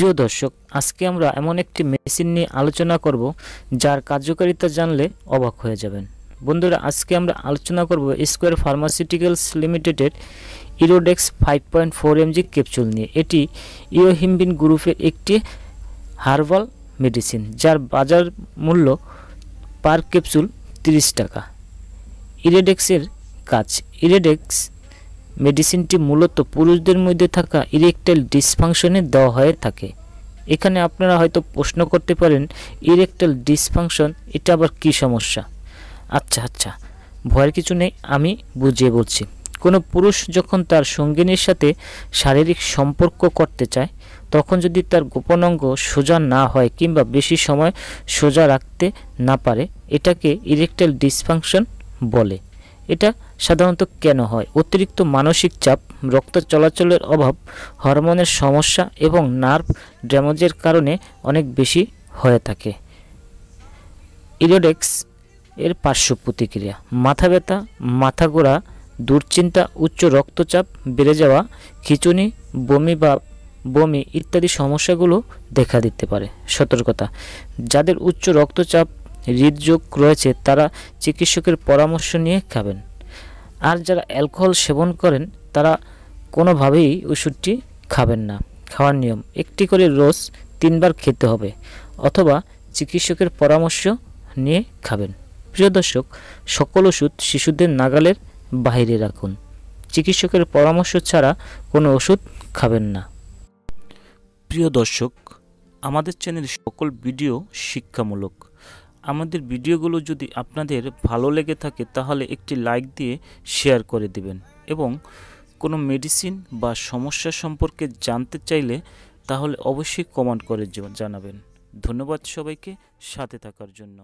প্রিয় দর্শক আজকে আমরা এমন একটি মেশিন নিয়ে আলোচনা করব যার কার্যকারিতা জানলে অবাক হয়ে যাবেন বন্ধুরা আজকে আমরা আলোচনা করব স্কোয়ার ফার্মাসিউটিক্যালস লিমিটেডের Erodex five point four MG capsule নিয়ে এটি ইওহিমবিন গ্রুপের একটি হার্বাল মেডিসিন যার বাজার মূল্য পার ক্যাপসুল তিরিশ টাকা ইরেডেক্সের কাজ ইরেডেক্স মেডিসিনটি মূলত পুরুষদের মধ্যে থাকা ইরেকটাইল ডিসফাংশনে দেওয়া হয়ে থাকে এখানে আপনারা হয়তো প্রশ্ন করতে পারেন ইরেকটাইল ডিসফাংশন এটা আবার কি সমস্যা আচ্ছা আচ্ছা ভয়ের কিছু নেই আমি বুঝিয়ে বলছি কোনো পুরুষ যখন তার সঙ্গিনীর সাথে শারীরিক সম্পর্ক করতে চায় তখন যদি তার গোপনাঙ্গ সোজা না হয় কিংবা বেশি সময় সোজা রাখতে না পারে এটাকে ইরেকটাইল ডিসফাংশন বলে এটা সাধারণত কেন হয় অতিরিক্ত মানসিক চাপ রক্ত চলাচলের অভাব হরমোনের সমস্যা এবং নার্ভ ড্যামেজের কারণে অনেক বেশি হয়ে থাকে ইরোডেক্স এর পার্শ্ব প্রতিক্রিয়া মাথা ব্যথা মাথা গোড়া দুশ্চিন্তা উচ্চ রক্তচাপ বেড়ে যাওয়া খিচুনি বমি বা বমি ইত্যাদি সমস্যাগুলো দেখা দিতে পারে সতর্কতা যাদের উচ্চ রক্তচাপ হৃদযোগ রয়েছে তারা চিকিৎসকের পরামর্শ নিয়ে খাবেন আর যারা অ্যালকোহল সেবন করেন তারা কোনোভাবেই ওষুধটি খাবেন না খাওয়ার নিয়ম একটি করে রোজ তিনবার খেতে হবে অথবা চিকিৎসকের পরামর্শ নিয়ে খাবেন প্রিয় দর্শক সকল ওষুধ শিশুদের নাগালের বাইরে রাখুন চিকিৎসকের পরামর্শ ছাড়া কোনো ওষুধ খাবেন না প্রিয় দর্শক আমাদের চ্যানেলের সকল ভিডিও শিক্ষামূলক আমাদের ভিডিওগুলো যদি আপনাদের ভালো লেগে থাকে তাহলে একটি লাইক দিয়ে শেয়ার করে দিবেন এবং কোনো মেডিসিন বা সমস্যা সম্পর্কে জানতে চাইলে তাহলে অবশ্যই কমেন্ট করে জানাবেন ধন্যবাদ সবাইকে সাথে থাকার জন্য